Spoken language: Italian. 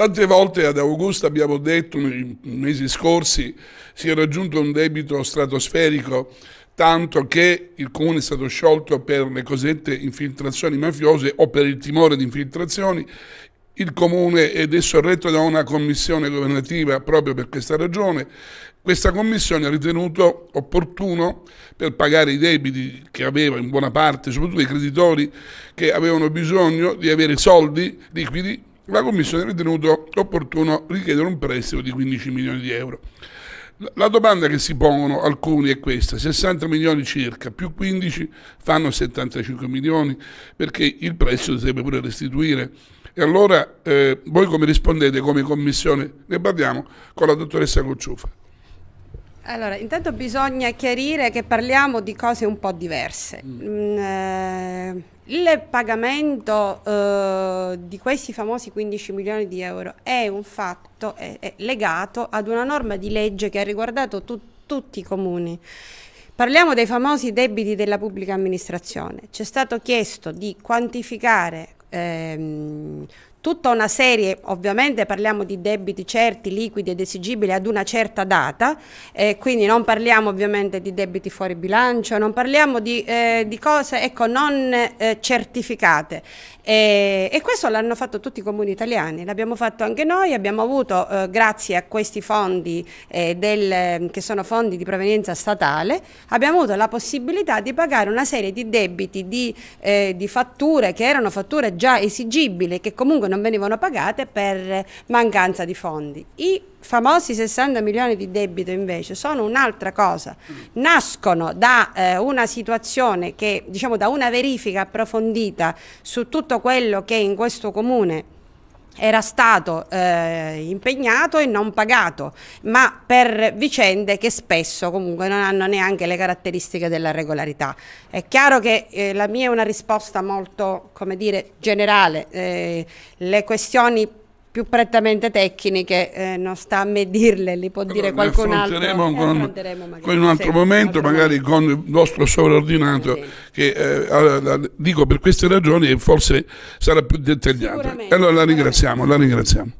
Tante volte ad Augusta abbiamo detto nei mesi scorsi si è raggiunto un debito stratosferico tanto che il comune è stato sciolto per le cosette infiltrazioni mafiose o per il timore di infiltrazioni. Il comune è adesso retto da una commissione governativa proprio per questa ragione. Questa commissione ha ritenuto opportuno per pagare i debiti che aveva in buona parte, soprattutto i creditori che avevano bisogno di avere soldi liquidi la Commissione ha ritenuto opportuno richiedere un prestito di 15 milioni di euro. La domanda che si pongono alcuni è questa, 60 milioni circa più 15 fanno 75 milioni perché il prestito si deve pure restituire. E allora eh, voi come rispondete come commissione? Ne parliamo con la dottoressa Cocciufa. Allora, intanto bisogna chiarire che parliamo di cose un po' diverse. Mm. Mm, eh il pagamento eh, di questi famosi 15 milioni di euro è un fatto è, è legato ad una norma di legge che ha riguardato tu, tutti i comuni. Parliamo dei famosi debiti della pubblica amministrazione. Ci è stato chiesto di quantificare ehm, tutta una serie, ovviamente parliamo di debiti certi, liquidi ed esigibili ad una certa data, eh, quindi non parliamo ovviamente di debiti fuori bilancio, non parliamo di, eh, di cose ecco, non eh, certificate. e questo l'hanno fatto tutti i comuni italiani, l'abbiamo fatto anche noi, abbiamo avuto eh, grazie a questi fondi eh, del, che sono fondi di provenienza statale, abbiamo avuto la possibilità di pagare una serie di debiti, di, eh, di fatture che erano fatture già esigibili, che comunque non non venivano pagate per mancanza di fondi. I famosi 60 milioni di debito invece sono un'altra cosa, nascono da eh, una situazione che, diciamo, da una verifica approfondita su tutto quello che in questo comune era stato eh, impegnato e non pagato, ma per vicende che spesso comunque non hanno neanche le caratteristiche della regolarità. È chiaro che eh, la mia è una risposta molto, come dire, generale. Eh, le questioni più prettamente tecniche, eh, non sta a me dirle, li può dire qualcun altro. Eh, con, con, con un altro momento, magari con il nostro sovraordinato, sì. che eh, allora, dico per queste ragioni e forse sarà più dettagliato. Allora la ringraziamo, la ringraziamo.